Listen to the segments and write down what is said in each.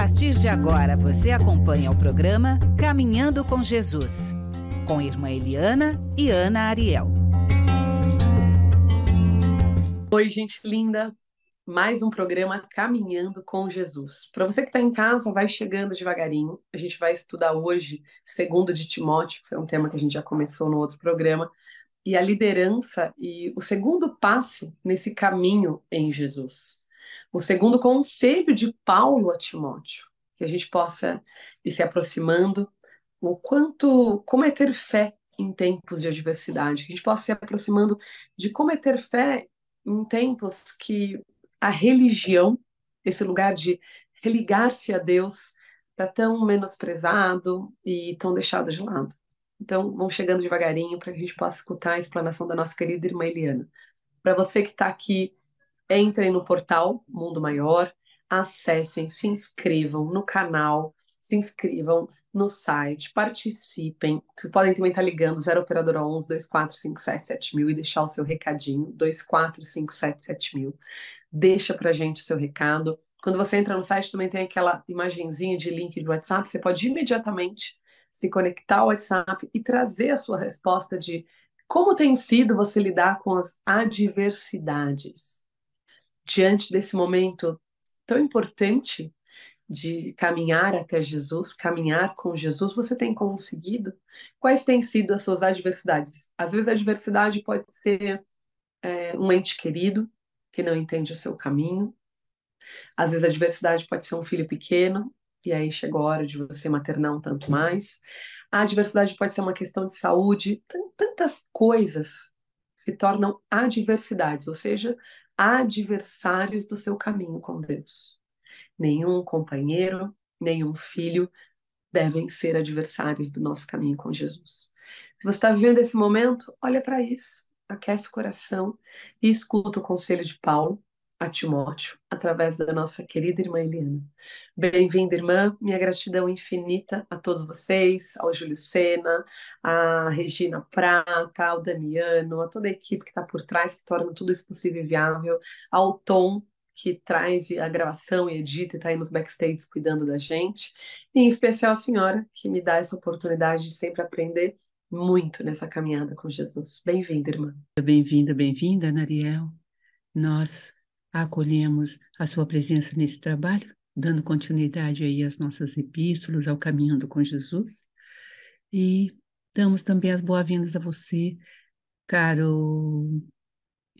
partir de agora você acompanha o programa Caminhando com Jesus, com irmã Eliana e Ana Ariel. Oi, gente linda! Mais um programa Caminhando com Jesus. Para você que está em casa, vai chegando devagarinho. A gente vai estudar hoje, segundo de Timóteo, que foi um tema que a gente já começou no outro programa, e a liderança e o segundo passo nesse caminho em Jesus o segundo conselho de Paulo a Timóteo, que a gente possa ir se aproximando, o quanto, como é ter fé em tempos de adversidade, que a gente possa se aproximando de como é ter fé em tempos que a religião, esse lugar de religar-se a Deus, está tão menosprezado e tão deixado de lado. Então, vamos chegando devagarinho para que a gente possa escutar a explanação da nossa querida irmã Eliana. Para você que está aqui Entrem no portal Mundo Maior, acessem, se inscrevam no canal, se inscrevam no site, participem. Vocês podem também estar ligando 0 operadora 11 2457 mil e deixar o seu recadinho 2457 mil. Deixa pra gente o seu recado. Quando você entra no site também tem aquela imagenzinha de link de WhatsApp, você pode imediatamente se conectar ao WhatsApp e trazer a sua resposta de como tem sido você lidar com as adversidades diante desse momento tão importante de caminhar até Jesus, caminhar com Jesus, você tem conseguido? Quais têm sido as suas adversidades? Às vezes a adversidade pode ser é, um ente querido que não entende o seu caminho. Às vezes a adversidade pode ser um filho pequeno e aí chegou a hora de você maternar um tanto mais. A adversidade pode ser uma questão de saúde. Tantas coisas se tornam adversidades, ou seja, adversários do seu caminho com Deus. Nenhum companheiro, nenhum filho devem ser adversários do nosso caminho com Jesus. Se você está vivendo esse momento, olha para isso, aquece o coração e escuta o conselho de Paulo, a Timóteo, através da nossa querida irmã Eliana. Bem-vinda, irmã. Minha gratidão infinita a todos vocês, ao Júlio Sena, a Regina Prata, ao Damiano, a toda a equipe que está por trás, que torna tudo isso possível e viável, ao Tom, que traz a gravação e edita e está aí nos backstage cuidando da gente, e em especial a senhora, que me dá essa oportunidade de sempre aprender muito nessa caminhada com Jesus. Bem-vinda, irmã. Bem-vinda, bem-vinda, Nariel. Nós acolhemos a sua presença nesse trabalho, dando continuidade aí às nossas epístolas, ao caminhando com Jesus. E damos também as boas-vindas a você, caro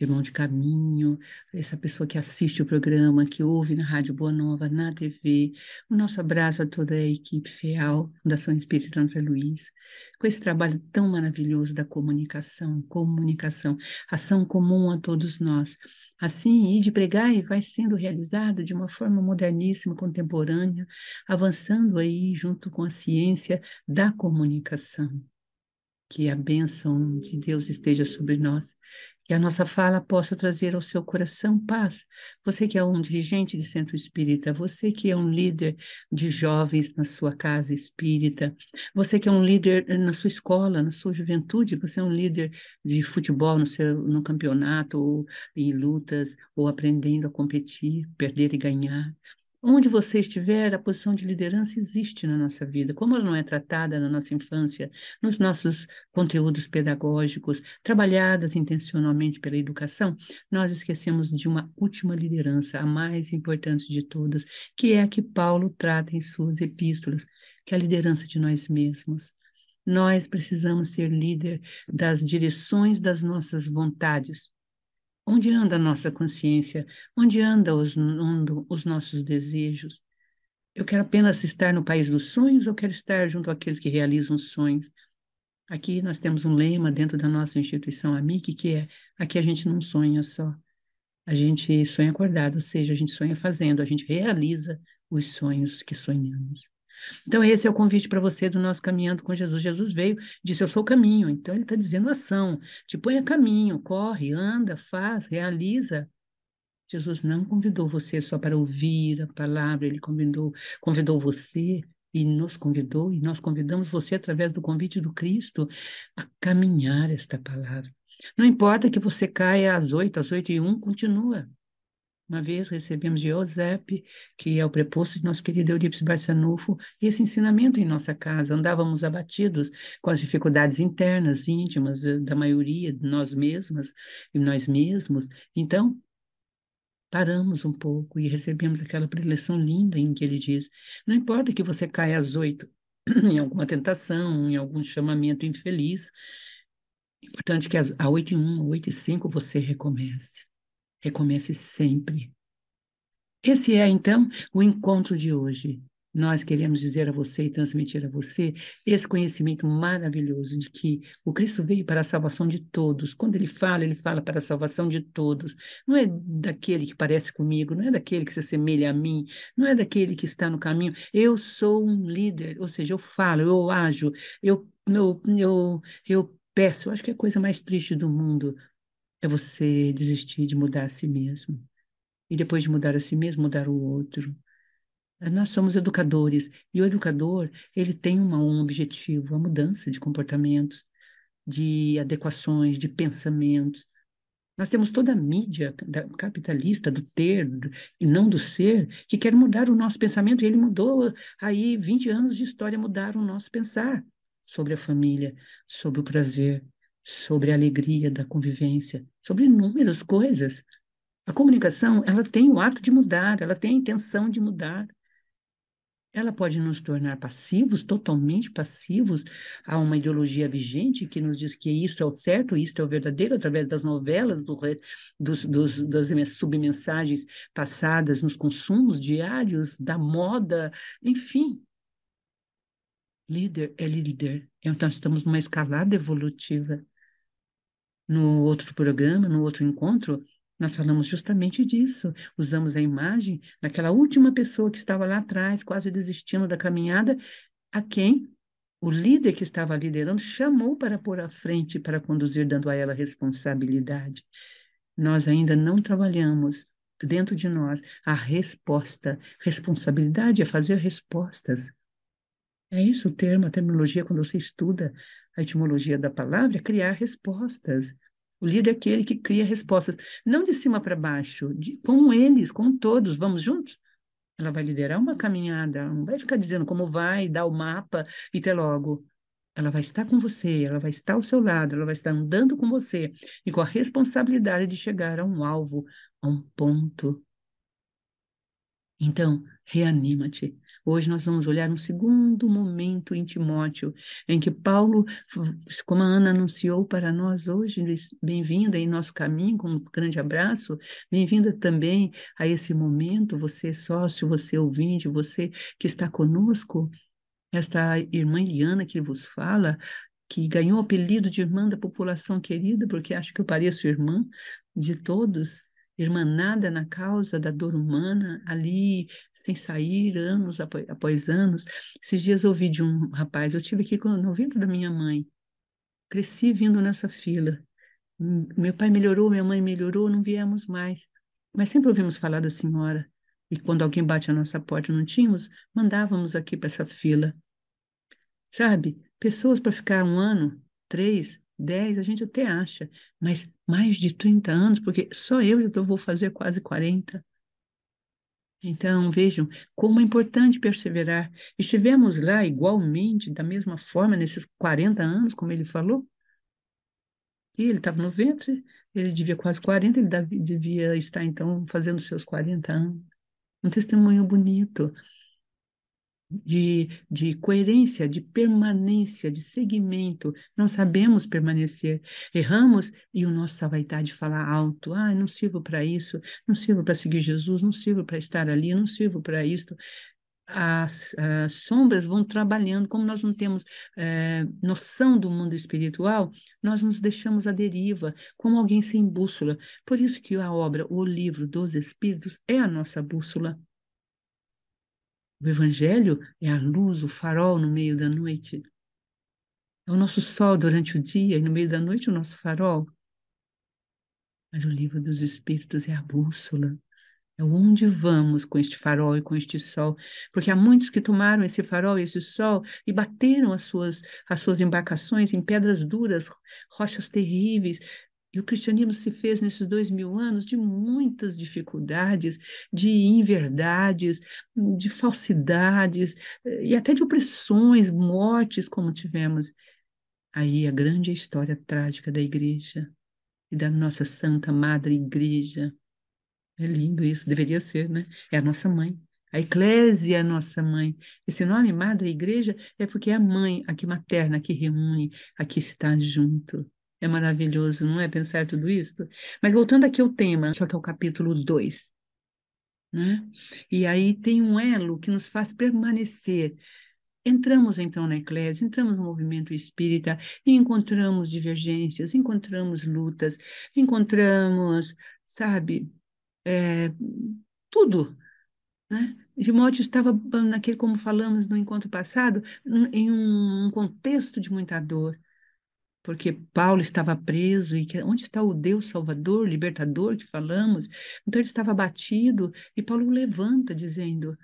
irmão de caminho, essa pessoa que assiste o programa, que ouve na Rádio Boa Nova, na TV. O nosso abraço a toda a equipe FEAL, Fundação Espírita André Luiz, com esse trabalho tão maravilhoso da comunicação, comunicação, ação comum a todos nós. Assim, e de pregar e vai sendo realizado de uma forma moderníssima, contemporânea, avançando aí junto com a ciência da comunicação. Que a bênção de Deus esteja sobre nós que a nossa fala possa trazer ao seu coração paz. Você que é um dirigente de centro espírita, você que é um líder de jovens na sua casa espírita, você que é um líder na sua escola, na sua juventude, você é um líder de futebol no, seu, no campeonato, ou em lutas, ou aprendendo a competir, perder e ganhar. Onde você estiver, a posição de liderança existe na nossa vida. Como ela não é tratada na nossa infância, nos nossos conteúdos pedagógicos, trabalhadas intencionalmente pela educação, nós esquecemos de uma última liderança, a mais importante de todas, que é a que Paulo trata em suas epístolas, que é a liderança de nós mesmos. Nós precisamos ser líder das direções das nossas vontades, Onde anda a nossa consciência? Onde andam os, os nossos desejos? Eu quero apenas estar no país dos sonhos ou quero estar junto àqueles que realizam sonhos? Aqui nós temos um lema dentro da nossa instituição AMIC, que é: aqui a gente não sonha só, a gente sonha acordado, ou seja, a gente sonha fazendo, a gente realiza os sonhos que sonhamos. Então, esse é o convite para você do nosso Caminhando com Jesus. Jesus veio, disse: Eu sou o caminho. Então, ele está dizendo ação. Te põe a caminho, corre, anda, faz, realiza. Jesus não convidou você só para ouvir a palavra, ele convidou, convidou você e nos convidou, e nós convidamos você através do convite do Cristo a caminhar esta palavra. Não importa que você caia às oito, às oito e um, continua. Uma vez recebemos de Giuseppe, que é o preposto de nosso querido Eurípides Barçanufo, esse ensinamento em nossa casa. Andávamos abatidos com as dificuldades internas, íntimas, eh, da maioria de nós mesmas e nós mesmos. Então, paramos um pouco e recebemos aquela preleção linda em que ele diz: Não importa que você caia às oito em alguma tentação, em algum chamamento infeliz, é importante que às oito e um, oito e cinco você recomece. Recomece sempre. Esse é, então, o encontro de hoje. Nós queremos dizer a você e transmitir a você esse conhecimento maravilhoso de que o Cristo veio para a salvação de todos. Quando ele fala, ele fala para a salvação de todos. Não é daquele que parece comigo, não é daquele que se assemelha a mim, não é daquele que está no caminho. Eu sou um líder, ou seja, eu falo, eu ajo, eu, eu, eu, eu peço. Eu acho que é a coisa mais triste do mundo é você desistir de mudar a si mesmo. E depois de mudar a si mesmo, mudar o outro. Eh, nós somos educadores e o educador ele tem uma, um objetivo, a mudança de comportamentos, de adequações, de pensamentos. Nós temos toda a mídia capitalista do ter do, e não do ser que quer mudar o nosso pensamento. E ele mudou aí 20 anos de história mudaram o nosso pensar sobre a família, sobre o prazer, sobre a alegria da convivência, sobre inúmeras coisas. A comunicação, ela tem o ato de mudar, ela tem a intenção de mudar. Ela pode nos tornar passivos, totalmente passivos a uma ideologia vigente que nos diz que isso é o certo, isso é o verdadeiro, através das novelas, do, dos, dos, das submensagens passadas nos consumos diários, da moda, enfim, Líder é líder. Então, estamos numa escalada evolutiva. No outro programa, no outro encontro, nós falamos justamente disso. Usamos a imagem daquela última pessoa que estava lá atrás, quase desistindo da caminhada, a quem o líder que estava liderando chamou para pôr à frente, para conduzir, dando a ela responsabilidade. Nós ainda não trabalhamos dentro de nós a resposta. Responsabilidade é fazer respostas. É isso o termo, a terminologia, quando você estuda a etimologia da palavra, é criar respostas. O líder é aquele que cria respostas, não de cima para baixo, de, com eles, com todos, vamos juntos? Ela vai liderar uma caminhada, não vai ficar dizendo como vai, dar o mapa e até logo. Ela vai estar com você, ela vai estar ao seu lado, ela vai estar andando com você e com a responsabilidade de chegar a um alvo, a um ponto. Então, reanima-te, Hoje nós vamos olhar um segundo momento em Timóteo, em que Paulo, como a Ana anunciou para nós hoje, bem-vinda em nosso caminho, com um grande abraço, bem-vinda também a esse momento, você é sócio, você é ouvinte, você que está conosco, esta irmã Eliana que vos fala, que ganhou o apelido de irmã da população querida, porque acho que eu pareço irmã de todos, irmanada na causa da dor humana, ali sem sair anos após anos. Esses dias ouvi de um rapaz, eu tive aqui no vento da minha mãe, cresci vindo nessa fila. Hum, meu pai melhorou, minha mãe melhorou, não viemos mais. Mas sempre ouvimos falar da senhora. E quando alguém bate a nossa porta não tínhamos, mandávamos aqui para essa fila. Sabe, pessoas para ficar um ano, três, dez, a gente até acha, mas mais de 30 anos, porque só eu já vou fazer quase 40. Então, vejam como é importante perseverar. Estivemos lá igualmente, da mesma forma, nesses 40 anos, como ele falou. E ele estava no ventre, ele devia quase 40, ele devia estar, então, fazendo seus 40 anos. Um testemunho bonito de, de coerência, de permanência, de seguimento. Não sabemos permanecer. Erramos e o nossa vaidade fala alto: ah, não sirvo para isso, não sirvo para seguir Jesus, não sirvo para estar ali, não sirvo para isto. As, as, sombras vão trabalhando, como nós não temos é, noção do mundo espiritual, nós nos deixamos à deriva, como alguém sem bússola. Por isso que a obra, o livro dos Espíritos, é a nossa bússola. O Evangelho é a luz, o farol no meio da noite. É o nosso sol durante o dia e no meio da noite o nosso farol. Mas o livro dos Espíritos é a bússola, é onde vamos com este farol e com este sol, porque há muitos que tomaram esse farol e esse sol e bateram as suas, as suas embarcações em pedras duras, rochas terríveis, e o cristianismo se fez nesses dois mil anos de muitas dificuldades, de inverdades, de falsidades eh, e até de opressões, mortes, como tivemos. Aí a grande história trágica da igreja e da nossa santa madre igreja. É lindo isso, deveria ser, né? É a nossa mãe. A eclésia é a nossa mãe. Esse nome, madre igreja, é porque é a mãe, a que materna, a que reúne, a que está junto. É maravilhoso, não é? Pensar tudo isso. Mas voltando aqui ao tema, só que é o capítulo 2. Né? E aí tem um elo que nos faz permanecer. Entramos então na eclésia, entramos no movimento espírita e encontramos divergências, encontramos lutas, encontramos, sabe, é, tudo. Né? Timóteo estava naquele, como falamos no encontro passado, em um contexto de muita dor, porque Paulo estava preso e que, onde está o Deus Salvador, Libertador que falamos? Então ele estava abatido e Paulo levanta dizendo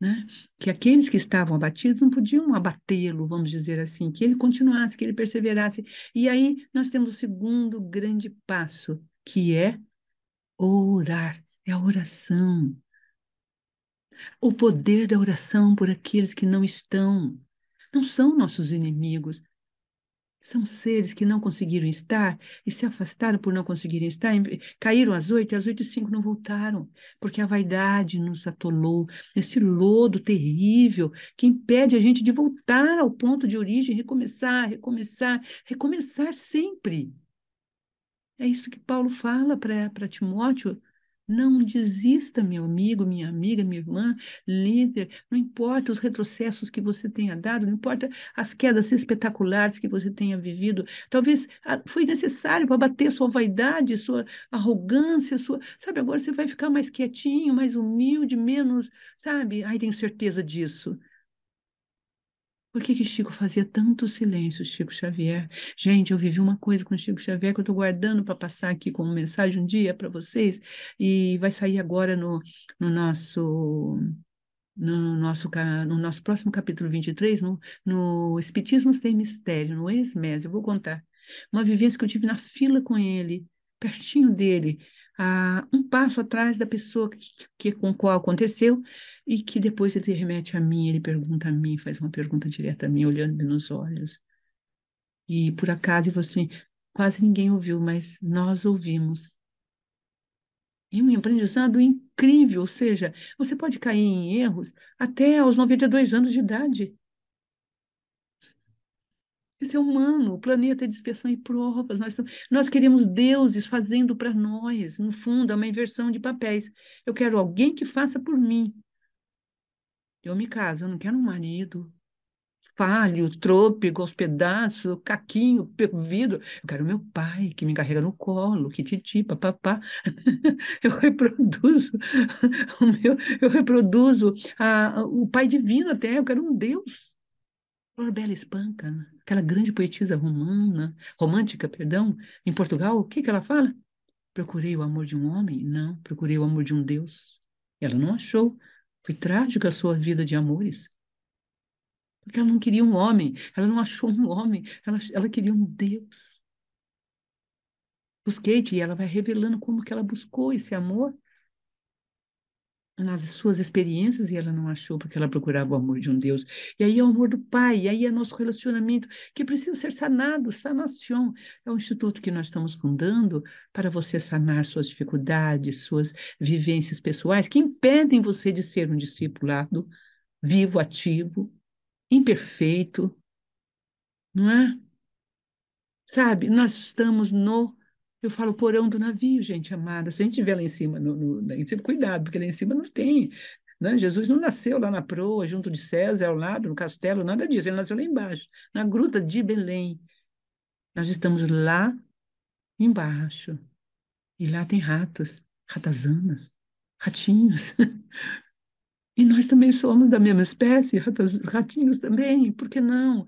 né, que aqueles que estavam abatidos não podiam abatê-lo, vamos dizer assim, que ele continuasse, que ele perseverasse. E aí nós temos o segundo grande passo, que é orar, é a oração. O poder da oração por aqueles que não estão, não são nossos inimigos, são seres que não conseguiram estar e se afastaram por não conseguirem estar, caíram às oito e às oito e cinco não voltaram, porque a vaidade nos atolou, esse lodo terrível que impede a gente de voltar ao ponto de origem, recomeçar, recomeçar, recomeçar sempre. É isso que Paulo fala para Timóteo, não desista, meu amigo, minha amiga, minha irmã, líder. Não importa os retrocessos que você tenha dado, não importa as quedas espetaculares que você tenha vivido. Talvez ah, foi necessário para bater sua vaidade, sua arrogância, sua. Sabe, agora você vai ficar mais quietinho, mais humilde, menos. Sabe? Ai, tenho certeza disso. Por que que Chico fazia tanto silêncio, Chico Xavier? Gente, eu vivi uma coisa com Chico Xavier que eu estou guardando para passar aqui como mensagem um dia para vocês e vai sair agora no, no nosso no nosso, no nosso próximo capítulo 23, no, no Espiritismo Tem Mistério, no ex eu vou contar. Uma vivência que eu tive na fila com ele, pertinho dele, um passo atrás da pessoa que, que com qual aconteceu e que depois ele remete a mim, ele pergunta a mim, faz uma pergunta direta a mim, olhando-me nos olhos. E por acaso você quase ninguém ouviu, mas nós ouvimos. E é um aprendizado incrível, ou seja, você pode cair em erros até aos 92 anos de idade. Isso é humano, o planeta é dispersão e provas. Nós, nós queremos deuses fazendo para nós. No fundo, é uma inversão de papéis. Eu quero alguém que faça por mim. Eu me caso, eu não quero um marido falho, trôpego aos pedaços, caquinho, vidro. Eu quero meu pai, que me carrega no colo, que titi, papapá. eu reproduzo o meu, eu reproduzo a, a, o pai divino até, eu quero um Deus Bela Espanca, né? aquela grande poetisa romana, romântica, perdão, em Portugal, o que, que ela fala? Procurei o amor de um homem? Não, procurei o amor de um Deus. Ela não achou. Foi trágica a sua vida de amores. Porque ela não queria um homem, ela não achou um homem, ela, ela queria um Deus. Busquei-te e ela vai revelando como que ela buscou esse amor nas suas experiências e ela não achou porque ela procurava o amor de um Deus. E aí é o amor do Pai, e aí é nosso relacionamento que precisa ser sanado, sanação. É um instituto que nós estamos fundando para você sanar suas dificuldades, suas vivências pessoais que impedem você de ser um discipulado vivo, ativo, imperfeito. Não é? Sabe, nós estamos no eu falo porão do navio, gente amada. Se a gente estiver lá em cima, no, no, em cima, cuidado, porque lá em cima não tem. Né? Jesus não nasceu lá na proa, junto de César, ao lado, no castelo, nada disso. Ele nasceu lá embaixo, na gruta de Belém. Nós estamos lá embaixo. E lá tem ratos, ratazanas, ratinhos. E nós também somos da mesma espécie, ratas, ratinhos também, por que não?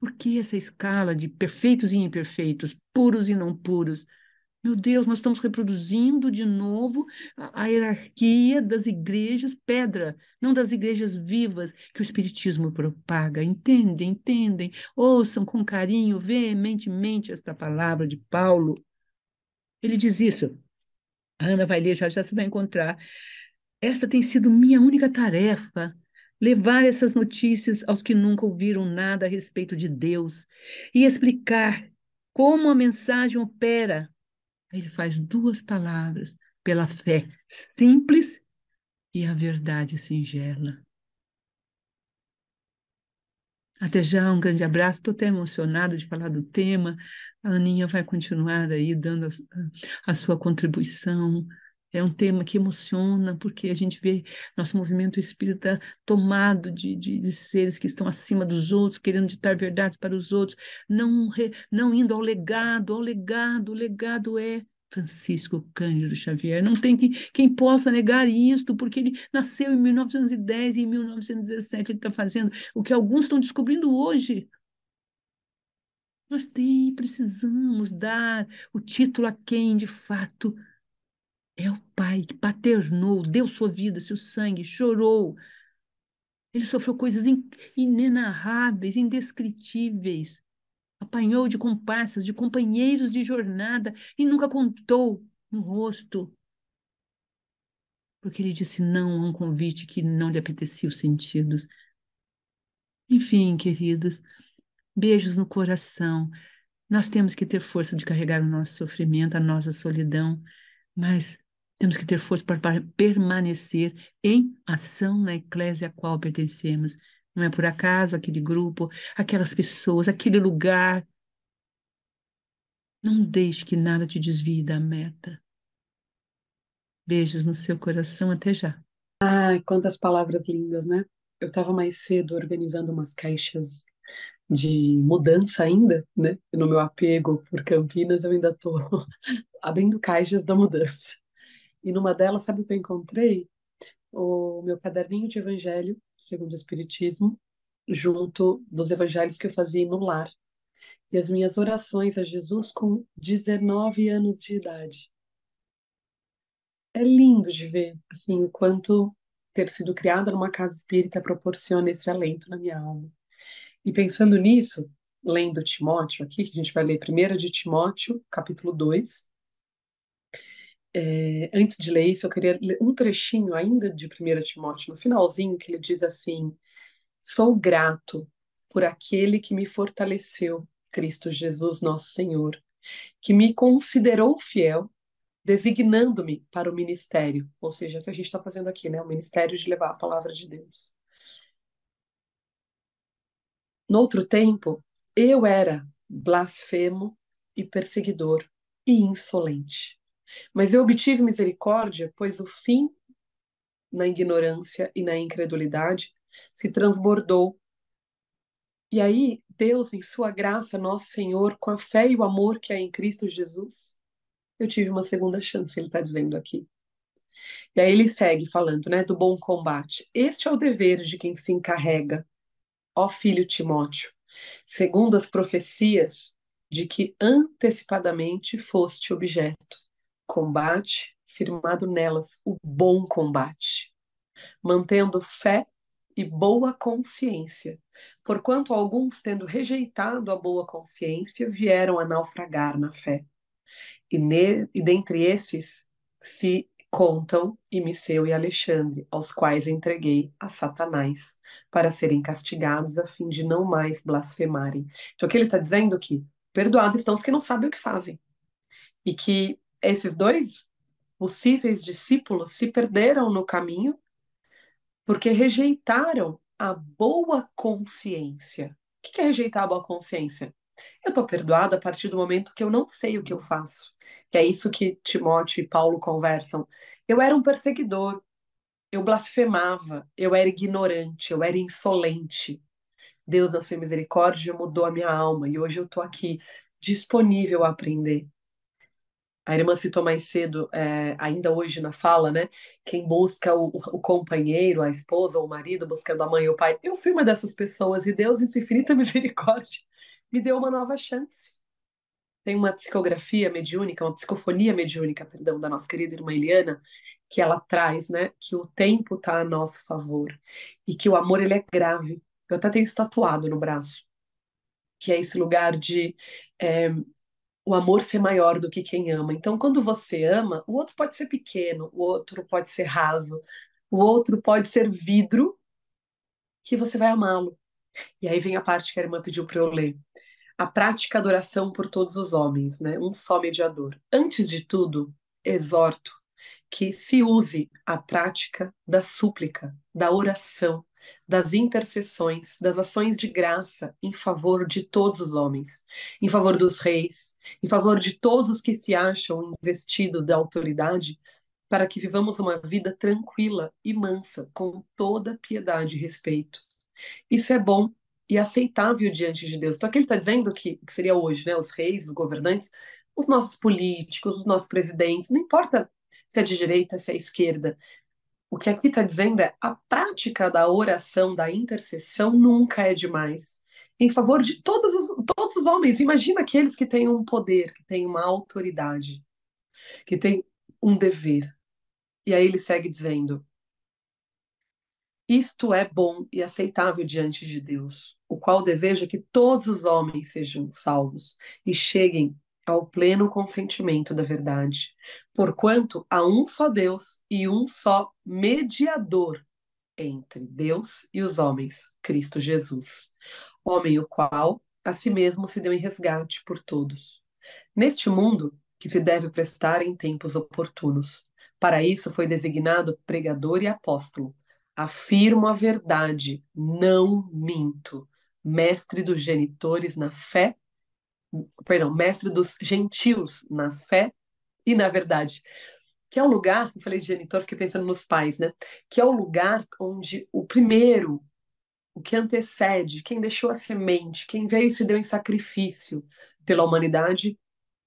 Por que essa escala de perfeitos e imperfeitos, puros e não puros. Meu Deus, nós estamos reproduzindo de novo a, a hierarquia das igrejas pedra, não das igrejas vivas que o Espiritismo propaga. Entendem, entendem. Ouçam com carinho, veementemente, esta palavra de Paulo. Ele diz isso. A Ana vai ler, já, já se vai encontrar. Esta tem sido minha única tarefa levar essas notícias aos que nunca ouviram nada a respeito de Deus e explicar como a mensagem opera? Ele faz duas palavras, pela fé simples e a verdade singela. Até já, um grande abraço. Estou até emocionada de falar do tema. A Aninha vai continuar aí dando a, a sua contribuição é um tema que emociona, porque a gente vê nosso movimento espírita tomado de, de, de seres que estão acima dos outros, querendo ditar verdades para os outros, não, re, não indo ao legado, ao legado, o legado é Francisco Cândido Xavier. Não tem quem, quem possa negar isto, porque ele nasceu em 1910 e em 1917 ele está fazendo o que alguns estão descobrindo hoje. Nós tem, precisamos dar o título a quem, de fato, é o Pai que paternou, deu sua vida, seu sangue, chorou. Ele sofreu coisas inenarráveis, indescritíveis. Apanhou de comparsas, de companheiros de jornada e nunca contou no rosto. Porque ele disse não a um convite que não lhe apetecia os sentidos. Enfim, queridos, beijos no coração. Nós temos que ter força de carregar o nosso sofrimento, a nossa solidão, mas temos que ter força para permanecer em ação na eclésia a qual pertencemos. Não é por acaso aquele grupo, aquelas pessoas, aquele lugar. Não deixe que nada te desvie da meta. Beijos no seu coração, até já. Ai, quantas palavras lindas, né? Eu estava mais cedo organizando umas caixas de mudança ainda, né? No meu apego por Campinas, eu ainda estou abrindo caixas da mudança. E numa delas, sabe o que eu encontrei? O meu caderninho de evangelho, segundo o Espiritismo, junto dos evangelhos que eu fazia no lar. E as minhas orações a Jesus com 19 anos de idade. É lindo de ver, assim, o quanto ter sido criada numa casa espírita proporciona esse alento na minha alma. E pensando nisso, lendo Timóteo aqui, que a gente vai ler primeiro de Timóteo, capítulo 2, é, antes de ler isso, eu queria ler um trechinho ainda de 1 Timóteo, no finalzinho, que ele diz assim: Sou grato por aquele que me fortaleceu, Cristo Jesus, nosso Senhor, que me considerou fiel, designando-me para o ministério, ou seja, o que a gente está fazendo aqui, né? O ministério de levar a palavra de Deus. Noutro tempo, eu era blasfemo e perseguidor e insolente. Mas eu obtive misericórdia, pois o fim na ignorância e na incredulidade se transbordou. E aí, Deus, em sua graça, nosso Senhor, com a fé e o amor que há em Cristo Jesus, eu tive uma segunda chance, ele está dizendo aqui. E aí ele segue falando, né, do bom combate. Este é o dever de quem se encarrega, ó filho Timóteo, segundo as profecias de que antecipadamente foste objeto combate firmado nelas, o bom combate, mantendo fé e boa consciência, porquanto alguns, tendo rejeitado a boa consciência, vieram a naufragar na fé. E, ne, e dentre esses se contam Emiseu e Alexandre, aos quais entreguei a Satanás, para serem castigados a fim de não mais blasfemarem. Então aqui ele está dizendo é que perdoados estão os que não sabem o que fazem, e que esses dois possíveis discípulos se perderam no caminho porque rejeitaram a boa consciência. O que é rejeitar a boa consciência? Eu estou perdoado a partir do momento que eu não sei o que eu faço. Que é isso que Timóteo e Paulo conversam. Eu era um perseguidor, eu blasfemava, eu era ignorante, eu era insolente. Deus, na sua misericórdia, mudou a minha alma e hoje eu estou aqui disponível a aprender a irmã citou mais cedo, é, ainda hoje na fala, né? Quem busca o, o, companheiro, a esposa ou o marido, buscando a mãe ou o pai. Eu fui uma dessas pessoas e Deus, em sua infinita misericórdia, me deu uma nova chance. Tem uma psicografia mediúnica, uma psicofonia mediúnica, perdão, da nossa querida irmã Eliana, que ela traz, né? Que o tempo está a nosso favor e que o amor ele é grave. Eu até tenho isso tatuado no braço, que é esse lugar de é, o amor ser maior do que quem ama. Então, quando você ama, o outro pode ser pequeno, o outro pode ser raso, o outro pode ser vidro, que você vai amá-lo. E aí vem a parte que a irmã pediu para eu ler. A prática da oração por todos os homens, né? Um só mediador. Antes de tudo, exorto que se use a prática da súplica, da oração, das intercessões, das ações de graça em favor de todos os homens, em favor dos reis, em favor de todos os que se acham investidos da autoridade, para que vivamos uma vida tranquila e mansa, com toda piedade e respeito. Isso é bom e aceitável diante de Deus. Então, aqui ele está dizendo que, que seria hoje, né? Os reis, os governantes, os nossos políticos, os nossos presidentes, não importa se é de direita, se é esquerda, o que aqui está dizendo é a prática da oração, da intercessão, nunca é demais. Em favor de todos os, todos os homens, imagina aqueles que têm um poder, que têm uma autoridade, que têm um dever. E aí ele segue dizendo: Isto é bom e aceitável diante de Deus, o qual deseja que todos os homens sejam salvos e cheguem ao pleno consentimento da verdade, porquanto há um só Deus e um só mediador entre Deus e os homens, Cristo Jesus, homem o qual a si mesmo se deu em resgate por todos. Neste mundo que se deve prestar em tempos oportunos. Para isso foi designado pregador e apóstolo. Afirmo a verdade, não minto, mestre dos genitores na fé perdão, mestre dos gentios na fé e na verdade. Que é o lugar, eu falei de genitor, fiquei pensando nos pais, né? Que é o lugar onde o primeiro, o que antecede, quem deixou a semente, quem veio e se deu em sacrifício pela humanidade,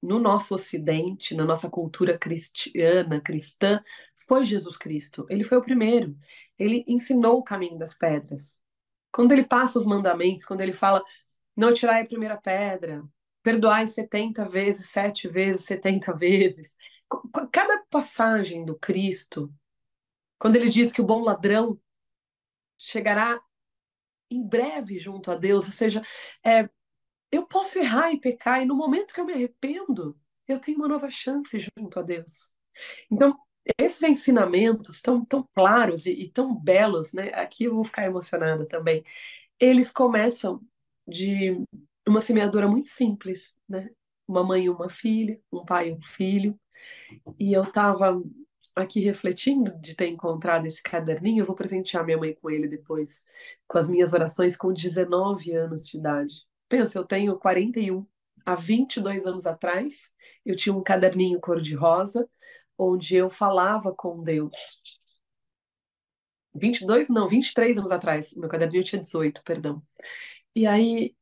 no nosso ocidente, na nossa cultura cristiana, cristã, foi Jesus Cristo. Ele foi o primeiro. Ele ensinou o caminho das pedras. Quando ele passa os mandamentos, quando ele fala, não tirai a primeira pedra, perdoai 70 vezes, 7 vezes, 70 vezes. Cada passagem do Cristo, quando ele diz que o bom ladrão chegará em breve junto a Deus, ou seja, é, eu posso errar e pecar, e no momento que eu me arrependo, eu tenho uma nova chance junto a Deus. Então, esses ensinamentos tão, tão claros e, e tão belos, né? Aqui eu vou ficar emocionada também. Eles começam de uma semeadora muito simples, né? Uma mãe e uma filha, um pai e um filho. E eu estava aqui refletindo de ter encontrado esse caderninho. Eu vou presentear minha mãe com ele depois, com as minhas orações com 19 anos de idade. Pensa, eu tenho 41. Há 22 anos atrás, eu tinha um caderninho cor-de-rosa, onde eu falava com Deus. 22, não, 23 anos atrás. Meu caderninho tinha 18, perdão. E aí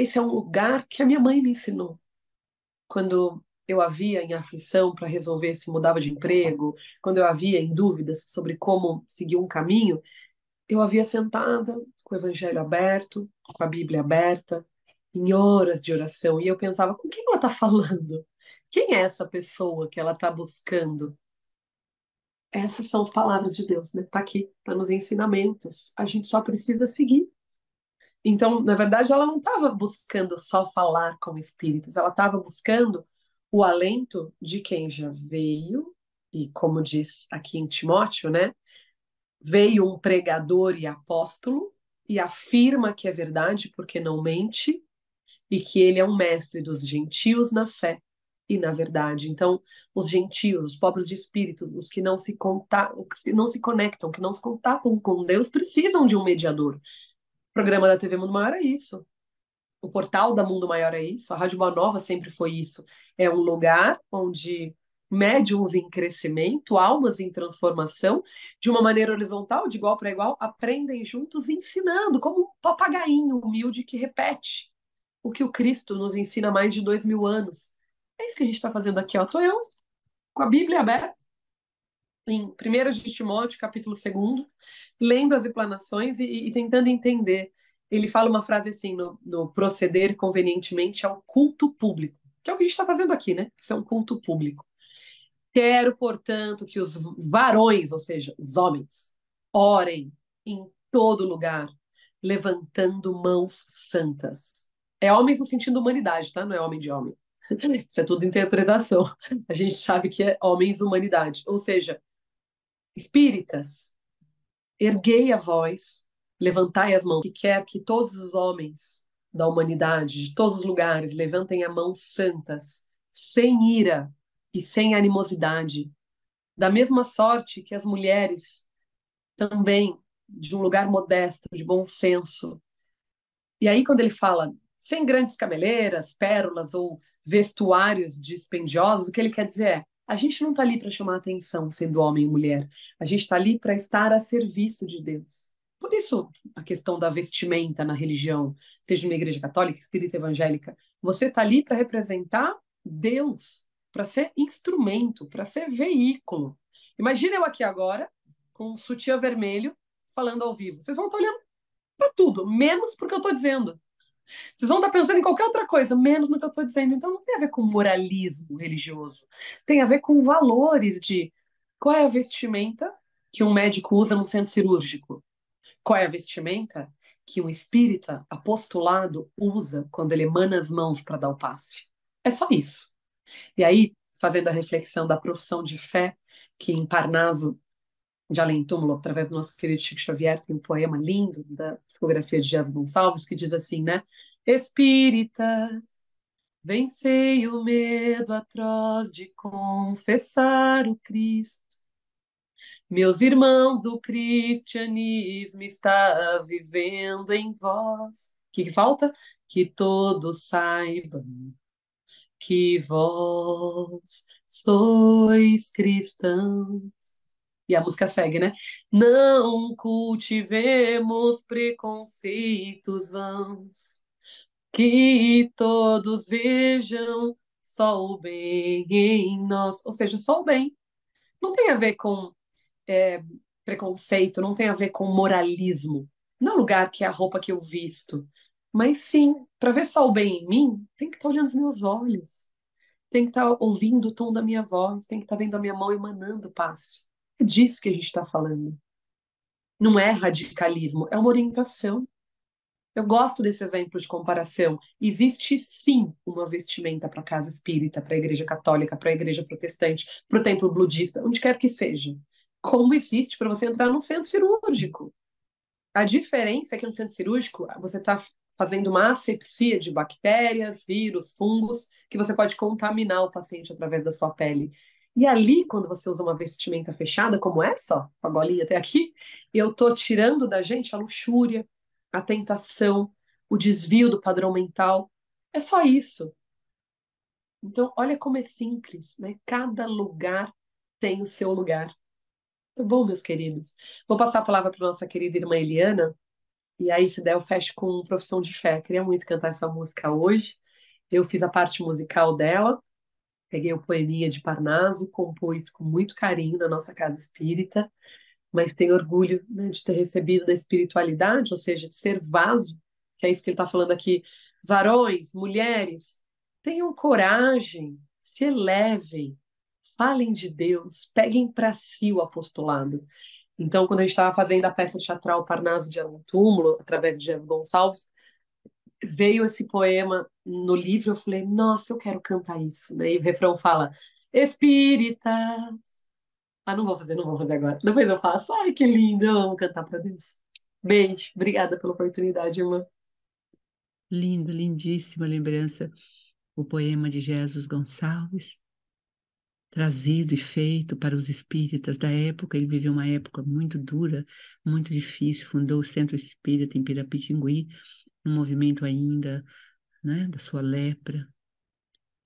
esse é um lugar que a minha mãe me ensinou. Quando eu havia em aflição para resolver se mudava de emprego, quando eu havia em dúvidas sobre como seguir um caminho, eu havia sentada com o evangelho aberto, com a Bíblia aberta, em horas de oração, e eu pensava, com quem ela está falando? Quem é essa pessoa que ela está buscando? Essas são as palavras de Deus, né? Tá aqui, está nos ensinamentos. A gente só precisa seguir. Então, na verdade, ela não estava buscando só falar com espíritos, ela estava buscando o alento de quem já veio, e como diz aqui em Timóteo, né? Veio um pregador e apóstolo e afirma que é verdade porque não mente e que ele é um mestre dos gentios na fé e na verdade. Então, os gentios, os pobres de espíritos, os que não se, conta, os que não se conectam, que não se contatam com Deus, precisam de um mediador, programa da TV Mundo Maior é isso. O portal da Mundo Maior é isso. A Rádio Boa Nova sempre foi isso. É um lugar onde médiums em crescimento, almas em transformação, de uma maneira horizontal, de igual para igual, aprendem juntos, ensinando, como um papagainho humilde que repete o que o Cristo nos ensina há mais de dois mil anos. É isso que a gente está fazendo aqui, ó. Estou eu, com a Bíblia aberta, em 1 de Timóteo, capítulo 2, lendo as explanações e, e, tentando entender. Ele fala uma frase assim: no, no proceder convenientemente ao culto público, que é o que a gente está fazendo aqui, né? Isso é um culto público. Quero, portanto, que os varões, ou seja, os homens, orem em todo lugar, levantando mãos santas. É homens no sentido humanidade, tá? Não é homem de homem. Isso é tudo interpretação. A gente sabe que é homens humanidade. Ou seja, Espíritas, erguei a voz, levantai as mãos, que quer que todos os homens da humanidade, de todos os lugares, levantem a mãos santas, sem ira e sem animosidade, da mesma sorte que as mulheres também de um lugar modesto, de bom senso. E aí quando ele fala sem grandes cameleiras, pérolas ou vestuários dispendiosos, o que ele quer dizer é a gente não está ali para chamar atenção, sendo homem ou mulher. A gente está ali para estar a serviço de Deus. Por isso, a questão da vestimenta na religião, seja uma igreja católica, espírita evangélica, você está ali para representar Deus, para ser instrumento, para ser veículo. Imagina eu aqui agora, com um sutiã vermelho, falando ao vivo. Vocês vão estar tá olhando para tudo, menos porque eu estou dizendo. Vocês vão estar pensando em qualquer outra coisa, menos no que eu estou dizendo. Então não tem a ver com moralismo religioso. Tem a ver com valores de qual é a vestimenta que um médico usa num centro cirúrgico? Qual é a vestimenta que um espírita apostolado usa quando ele emana as mãos para dar o passe? É só isso. E aí, fazendo a reflexão da profissão de fé que em Parnaso de Além Túmulo, através do nosso querido Chico Xavier, tem um poema lindo da psicografia de Dias Gonçalves, que diz assim, né? Espíritas, vencei o medo atroz de confessar o Cristo. Meus irmãos, o cristianismo está vivendo em vós. O que falta? Que todos saibam que vós sois cristãos e a música segue, né? Não cultivemos preconceitos vãos, que todos vejam só o bem em nós. Ou seja, só o bem. Não tem a ver com é, preconceito, não tem a ver com moralismo. Não é o lugar que é a roupa que eu visto. Mas sim, para ver só o bem em mim, tem que estar tá olhando os meus olhos. Tem que estar tá ouvindo o tom da minha voz, tem que estar tá vendo a minha mão emanando o passo é disso que a gente está falando. Não é radicalismo, é uma orientação. Eu gosto desse exemplo de comparação. Existe sim uma vestimenta para a casa espírita, para a igreja católica, para a igreja protestante, para o templo budista, onde quer que seja. Como existe para você entrar num centro cirúrgico. A diferença é que no centro cirúrgico você está fazendo uma asepsia de bactérias, vírus, fungos, que você pode contaminar o paciente através da sua pele. E ali, quando você usa uma vestimenta fechada, como essa, é ó, com a golinha até aqui, eu tô tirando da gente a luxúria, a tentação, o desvio do padrão mental. É só isso. Então, olha como é simples, né? Cada lugar tem o seu lugar. Muito tá bom, meus queridos. Vou passar a palavra para nossa querida irmã Eliana. E aí, se der, eu fecho com Profissão de Fé. Queria muito cantar essa música hoje. Eu fiz a parte musical dela. Peguei o poeminha de Parnaso, compus com muito carinho na nossa casa espírita, mas tenho orgulho né, de ter recebido da espiritualidade, ou seja, de ser vaso, que é isso que ele está falando aqui. Varões, mulheres, tenham coragem, se elevem, falem de Deus, peguem para si o apostolado. Então, quando a gente estava fazendo a peça teatral Parnaso de Algum Túmulo, através de Jeff Gonçalves, veio esse poema no livro, eu falei, nossa, eu quero cantar isso. Né? E o refrão fala, espírita. Ah, não vou fazer, não vou fazer agora. Depois eu faço. Ai, que lindo, eu amo cantar para Deus. Beijo, obrigada pela oportunidade, irmã. Lindo, lindíssima lembrança. O poema de Jesus Gonçalves, trazido e feito para os espíritas da época. Ele viveu uma época muito dura, muito difícil, fundou o Centro Espírita em Pirapitingui um movimento ainda né, da sua lepra.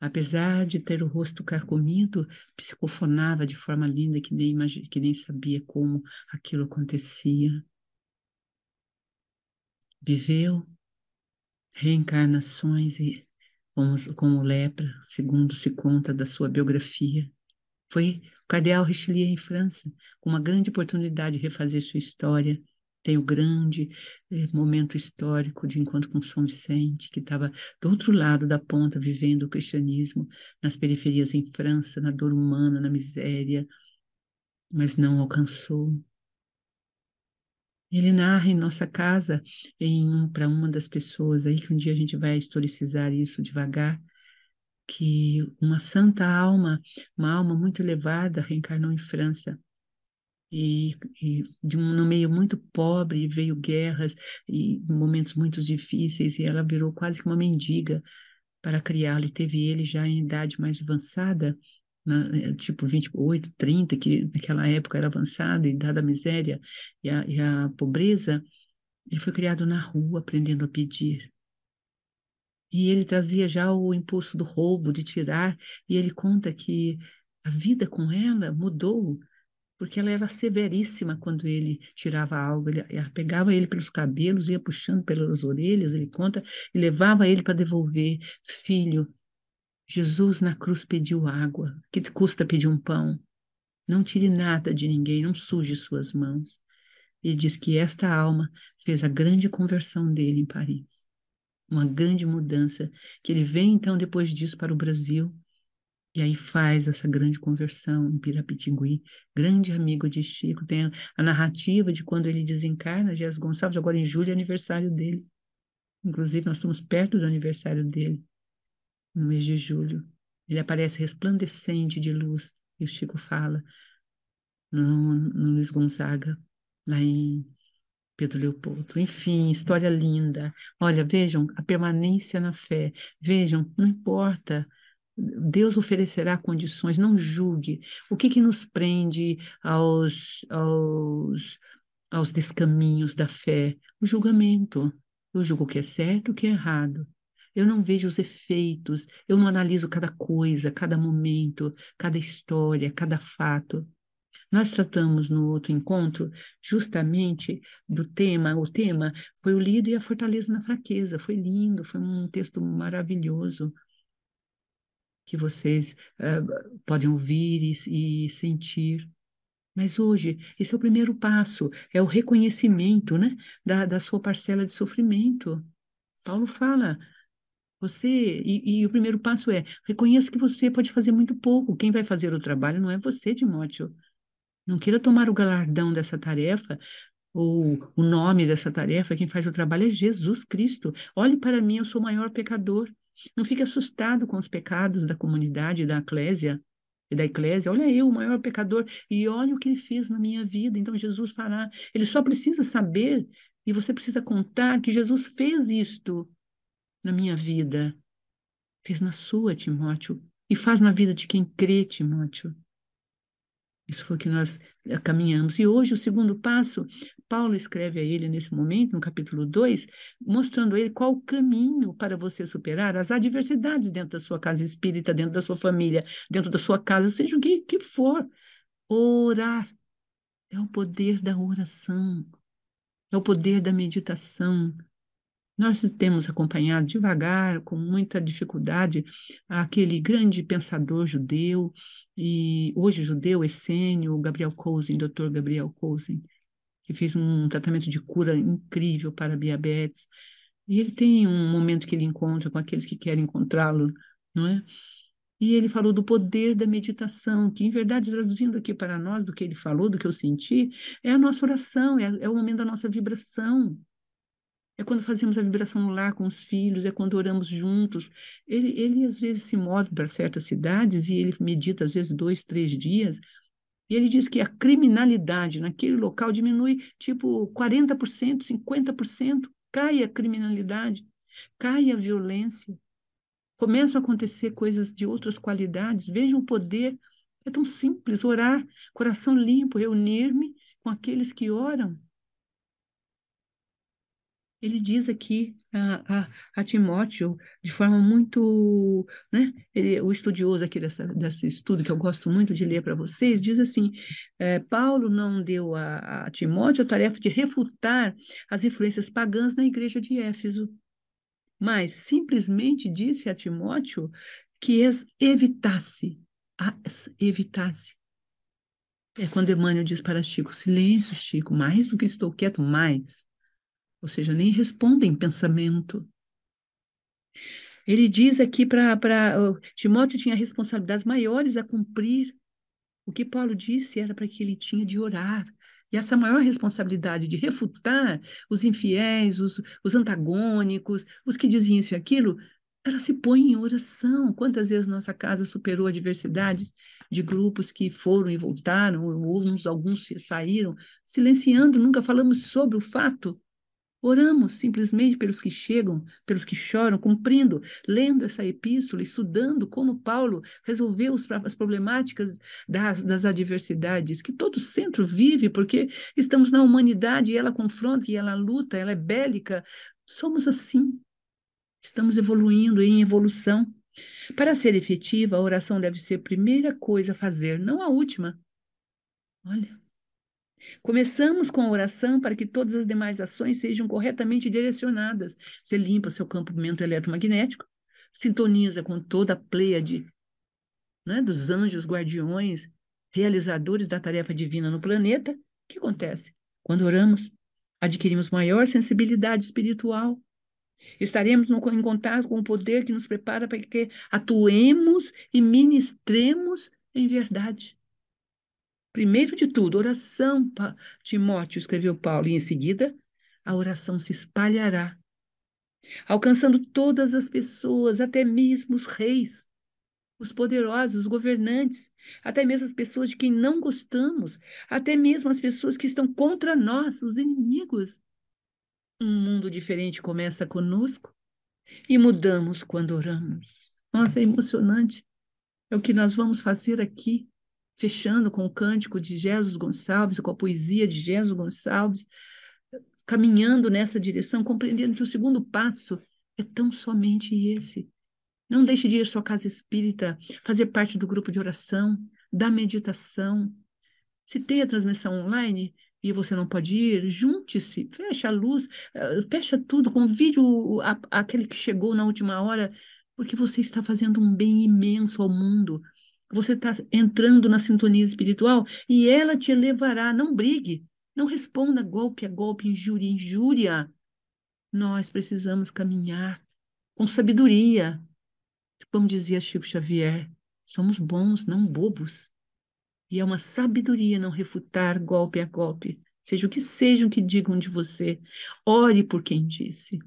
Apesar de ter o rosto carcomido, psicofonava de forma linda que nem, que nem sabia como aquilo acontecia. Viveu reencarnações e como, como lepra, segundo se conta da sua biografia. Foi o cardeal Richelieu em França, com uma grande oportunidade de refazer sua história tem o grande eh, momento histórico de encontro com São Vicente, que estava do outro lado da ponta, vivendo o cristianismo nas periferias em França, na dor humana, na miséria, mas não alcançou. Ele narra em nossa casa, em para uma das pessoas aí, que um dia a gente vai historicizar isso devagar, que uma santa alma, uma alma muito elevada, reencarnou em França e, e de um, no meio muito pobre veio guerras e momentos muito difíceis e ela virou quase que uma mendiga para criá-lo e teve ele já em idade mais avançada na, né, eh, tipo 28, 30, que naquela época era avançado e dada a miséria e a, e a pobreza, ele foi criado na rua aprendendo a pedir. E ele trazia já o impulso do roubo, de tirar, e ele conta que a vida com ela mudou porque ela era severíssima quando ele tirava algo. Ele, ela pegava ele pelos cabelos, ia puxando pelas orelhas, ele conta, e levava ele para devolver. Filho, Jesus na cruz pediu água. Que te custa pedir um pão? Não tire nada de ninguém, não suje suas mãos. E diz que esta alma fez a grande conversão dele em Paris. Uma grande mudança, que ele vem então depois disso para o Brasil, e aí faz essa grande conversão em Pirapitingui, grande amigo de Chico. Tem a, narrativa de quando ele desencarna, Jesus Gonçalves, agora em julho é aniversário dele. Inclusive, nós estamos perto do aniversário dele, no mês de julho. Ele aparece resplandecente de luz, e o Chico fala no, no Luiz Gonzaga, lá em Pedro Leopoldo. Enfim, história linda. Olha, vejam a permanência na fé. Vejam, não importa Deus oferecerá condições, não julgue. O que, que nos prende aos, aos, aos descaminhos da fé? O julgamento. Eu julgo o que é certo, o que é errado. Eu não vejo os efeitos, eu não analiso cada coisa, cada momento, cada história, cada fato. Nós tratamos no outro encontro justamente do tema, o tema foi o lido e a fortaleza na fraqueza. Foi lindo, foi um texto maravilhoso que vocês uh, podem ouvir e, e sentir. Mas hoje, esse é o primeiro passo, é o reconhecimento né, da, da sua parcela de sofrimento. Paulo fala, você, e, e, o primeiro passo é, reconheça que você pode fazer muito pouco. Quem vai fazer o trabalho não é você, Timóteo. Não queira tomar o galardão dessa tarefa, ou o nome dessa tarefa, quem faz o trabalho é Jesus Cristo. Olhe para mim, eu sou o maior pecador. Não fique assustado com os pecados da comunidade, da eclésia, da eclésia. Olha eu, o maior pecador, e olha o que ele fez na minha vida. Então Jesus fará. Ele só precisa saber e você precisa contar que Jesus fez isto na minha vida. Fez na sua, Timóteo, e faz na vida de quem crê, Timóteo. Isso foi o que nós caminhamos. E hoje o segundo passo, Paulo escreve a ele nesse momento, no capítulo 2, mostrando a ele qual o caminho para você superar as adversidades dentro da sua casa espírita, dentro da sua família, dentro da sua casa, seja o que, que for. Orar é o poder da oração, é o poder da meditação. Nós temos acompanhado devagar, com muita dificuldade, aquele grande pensador judeu, e hoje judeu, essênio, Gabriel Cousin, doutor Gabriel Cousin que fez um tratamento de cura incrível para diabetes. E ele tem um momento que ele encontra com aqueles que querem encontrá-lo, não é? E ele falou do poder da meditação, que, em verdade, traduzindo aqui para nós do que ele falou, do que eu senti, é a nossa oração, é, é o momento da nossa vibração. É quando fazemos a vibração no lar com os filhos, é quando oramos juntos. Ele, ele às vezes, se move para certas cidades e ele medita, às vezes, dois, três dias, e ele diz que a criminalidade naquele local diminui tipo 40%, 50%, cai a criminalidade, cai a violência, começam a acontecer coisas de outras qualidades. Vejam o poder, é tão simples orar, coração limpo, reunir-me com aqueles que oram ele diz aqui a, a, a, Timóteo, de forma muito. Né? Ele, o estudioso aqui dessa, desse estudo, que eu gosto muito de ler para vocês, diz assim: é, Paulo não deu a, a Timóteo a tarefa de refutar as influências pagãs na igreja de Éfeso, mas simplesmente disse a Timóteo que as evitasse, as evitasse. É quando Emmanuel diz para Chico: silêncio, Chico, mais do que estou quieto, mais ou seja, nem respondem pensamento. Ele diz aqui para. Timóteo tinha responsabilidades maiores a cumprir. O que Paulo disse era para que ele tinha de orar. E essa maior responsabilidade de refutar os infiéis, os, os antagônicos, os que diziam isso e aquilo, ela se põe em oração. Quantas vezes nossa casa superou adversidades de grupos que foram e voltaram, ou uns, alguns saíram, silenciando, nunca falamos sobre o fato Oramos simplesmente pelos que chegam, pelos que choram, cumprindo, lendo essa epístola, estudando como Paulo resolveu as problemáticas das, das adversidades que todo centro vive, porque estamos na humanidade e ela confronta e ela luta, ela é bélica. Somos assim. Estamos evoluindo em evolução. Para ser efetiva, a oração deve ser a primeira coisa a fazer, não a última. Olha, Começamos com a oração para que todas as demais ações sejam corretamente direcionadas. Você limpa seu campamento eletromagnético, sintoniza com toda a de, né, dos anjos guardiões, realizadores da tarefa divina no planeta. O que acontece? Quando oramos, adquirimos maior sensibilidade espiritual. Estaremos no, em contato com o poder que nos prepara para que atuemos e ministremos em verdade. Primeiro de tudo, oração, Timóteo, escreveu Paulo, e em seguida, a oração se espalhará, alcançando todas as pessoas, até mesmo os reis, os poderosos, os governantes, até mesmo as pessoas de quem não gostamos, até mesmo as pessoas que estão contra nós, os inimigos. Um mundo diferente começa conosco e mudamos quando oramos. Nossa, é emocionante. É o que nós vamos fazer aqui fechando com o cântico de Jesus Gonçalves, com a poesia de Jesus Gonçalves, caminhando nessa direção, compreendendo que o segundo passo é tão somente esse. Não deixe de ir à sua casa espírita, fazer parte do grupo de oração, da meditação. Se tem a transmissão online e você não pode ir, junte-se, fecha a luz, eh, fecha tudo, convide o, a, aquele que chegou na última hora, porque você está fazendo um bem imenso ao mundo você está entrando na sintonia espiritual e ela te elevará. Não brigue, não responda golpe a golpe, injúria a injúria. Nós precisamos caminhar com sabedoria. Como dizia Chico Xavier, somos bons, não bobos. E é uma sabedoria não refutar golpe a golpe, seja o que seja o que digam de você. Ore por quem disse,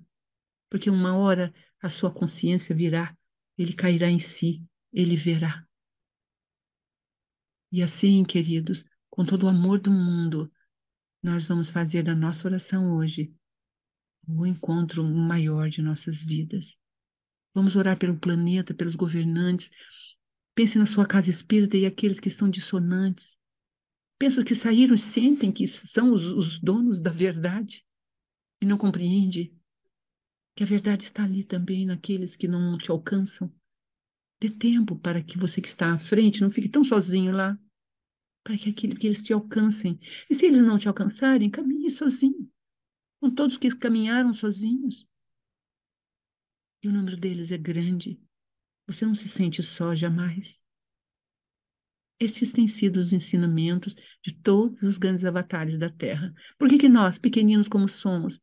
porque uma hora a sua consciência virá, ele cairá em si, ele verá. E assim, queridos, com todo o amor do mundo, nós vamos fazer da nossa oração hoje o encontro maior de nossas vidas. Vamos orar pelo planeta, pelos governantes. Pense na sua casa espírita e aqueles que estão dissonantes. Pensa que saíram e sentem que são os, os donos da verdade e não compreende que a verdade está ali também naqueles que não te alcançam. Dê tempo para que você que está à frente não fique tão sozinho lá, para que aquilo que eles te alcancem. E se eles não te alcançarem, caminhe sozinho. Com todos que caminharam sozinhos. E o número deles é grande. Você não se sente só jamais. Estes têm sido os ensinamentos de todos os grandes avatares da Terra. Por que, que nós, pequeninos como somos,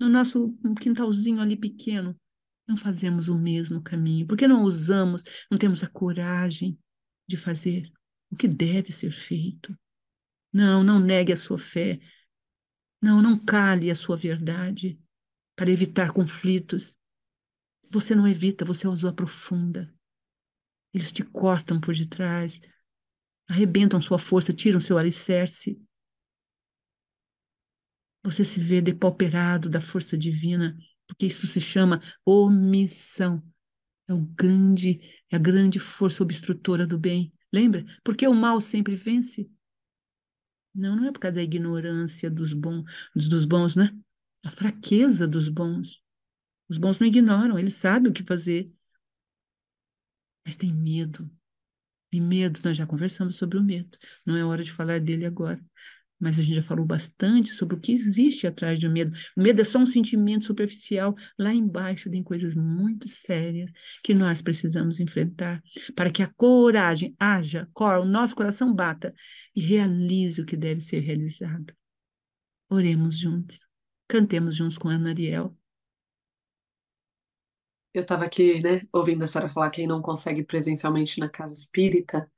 no nosso quintalzinho ali pequeno, não fazemos o mesmo caminho? Por que não usamos, não temos a coragem de fazer o que deve ser feito? Não, não negue a sua fé. Não, não cale a sua verdade para evitar conflitos. Você não evita, você os aprofunda. Eles te cortam por detrás, arrebentam sua força, tiram seu alicerce. Você se vê depauperado da força divina porque isso se chama omissão. É um grande, é a grande força obstrutora do bem. Lembra? Porque o mal sempre vence. Não, não é por causa da ignorância dos bons, dos bons, né? A fraqueza dos bons. Os bons não ignoram, eles sabem o que fazer. Mas tem medo. E medo, nós já conversamos sobre o medo. Não é hora de falar dele agora mas a gente já falou bastante sobre o que existe atrás do medo. O medo é só um sentimento superficial. Lá embaixo tem coisas muito sérias que nós precisamos enfrentar para que a coragem haja, cor, o nosso coração bata e realize o que deve ser realizado. Oremos juntos. Cantemos juntos com Ana Ariel. Eu estava aqui, né, ouvindo a Sara falar quem não consegue presencialmente na casa espírita,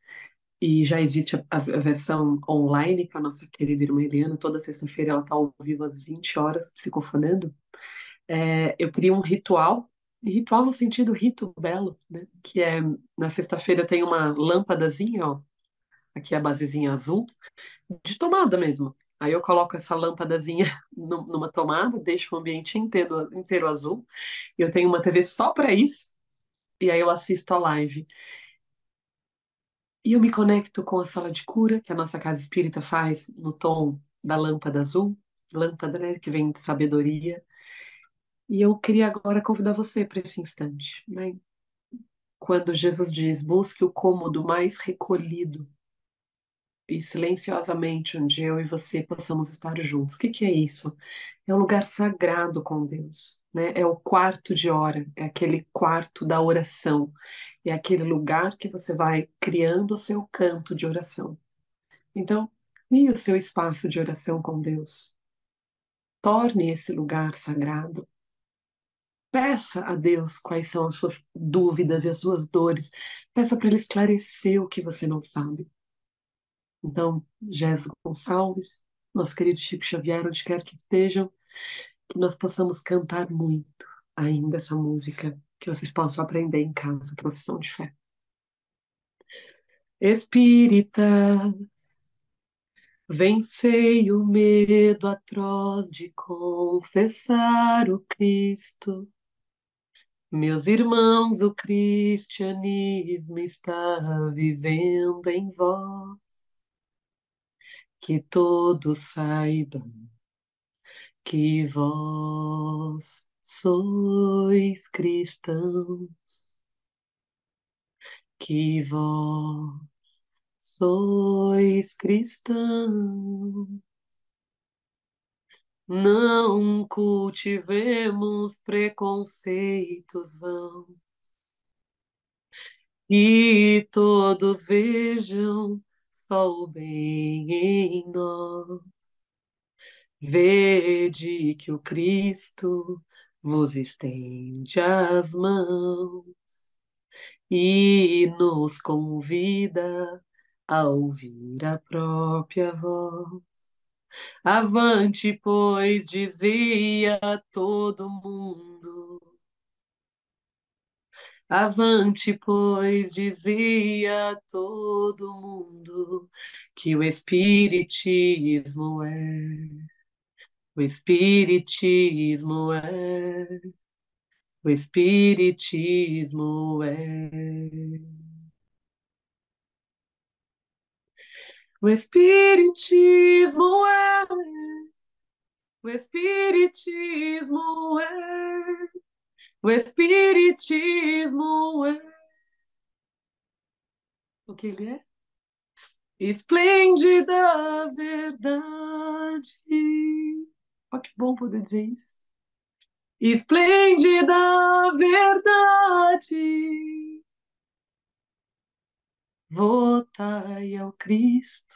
e já existe a, a versão online, que a nossa querida irmã Eliana toda sexta-feira ela está ao vivo às 20 horas, psicofonando. É, eu criei um ritual, ritual no sentido rito belo, né? que é, na sexta-feira eu tenho uma lâmpadazinha, ó, aqui é a basezinha azul, de tomada mesmo. Aí eu coloco essa lâmpadazinha numa tomada, deixo o ambiente inteiro, inteiro azul. Eu tenho uma TV só para isso, e aí eu assisto a live. E eu me conecto com a sala de cura, que a nossa casa espírita faz no tom da lâmpada azul, lâmpada né, que vem de sabedoria. E eu queria agora convidar você para esse instante. Né? Quando Jesus diz: busque o cômodo mais recolhido e silenciosamente, onde eu e você possamos estar juntos. O que, que é isso? É um lugar sagrado com Deus. Né? É o quarto de hora, é aquele quarto da oração, é aquele lugar que você vai criando o seu canto de oração. Então, crie o seu espaço de oração com Deus. Torne esse lugar sagrado. Peça a Deus quais são as suas dúvidas e as suas dores. Peça para Ele esclarecer o que você não sabe. Então, Jesus Gonçalves, nosso querido Chico Xavier, onde quer que estejam, que nós possamos cantar muito ainda essa música que vocês possam aprender em casa, profissão de fé. Espíritas, vencei o medo atroz de confessar o Cristo. Meus irmãos, o cristianismo está vivendo em vós. Que todos saibam que vós sois cristãos, que vós sois cristãos. Não cultivemos preconceitos vãos, e todos vejam só o bem em nós. Vede que o Cristo vos estende as mãos e nos convida a ouvir a própria voz. Avante, pois, dizia todo mundo. Avante, pois, dizia todo mundo que o Espiritismo é o Espiritismo é, o Espiritismo é. O Espiritismo é, o Espiritismo é, o Espiritismo é. O que ele é? Esplêndida verdade Olha que bom poder dizer isso. Esplêndida verdade, votai ao Cristo,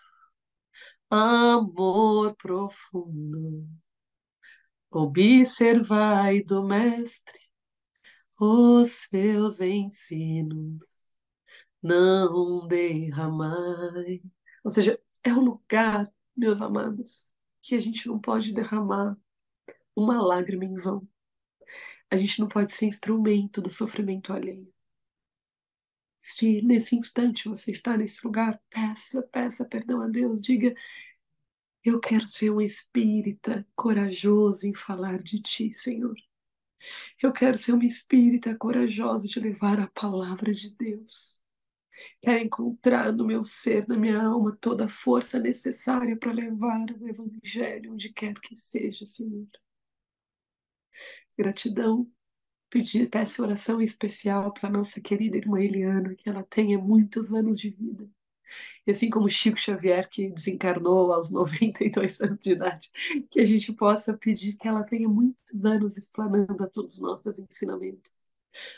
amor profundo, observai do Mestre os seus ensinos, não derramai. Ou seja, é o lugar, meus amados, que a gente não pode derramar uma lágrima em vão. A gente não pode ser instrumento do sofrimento alheio. Se nesse instante você está nesse lugar, peça, peça perdão a Deus, diga: Eu quero ser um espírita corajoso em falar de ti, Senhor. Eu quero ser uma espírita corajosa de levar a palavra de Deus. Quero encontrar no meu ser, na minha alma, toda a força necessária para levar o Evangelho onde quer que seja, Senhor. Gratidão. Pedir, peço oração especial para nossa querida irmã Eliana, que ela tenha muitos anos de vida. E assim como Chico Xavier, que desencarnou aos 92 anos de idade, que a gente possa pedir que ela tenha muitos anos explanando a todos os nossos ensinamentos,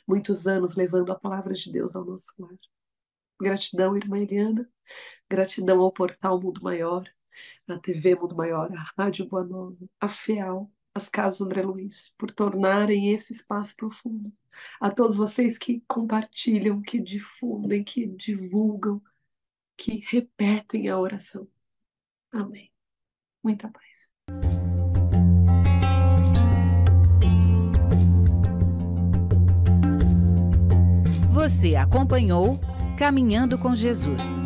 muitos anos levando a palavra de Deus ao nosso lar. Gratidão, irmã Eliana. Gratidão ao portal Mundo Maior, à TV Mundo Maior, à Rádio Boa Nova, à FEAL, às Casas André Luiz, por tornarem esse espaço profundo. A todos vocês que compartilham, que difundem, que divulgam, que repetem a oração. Amém. Muita paz. Você acompanhou Caminhando com Jesus.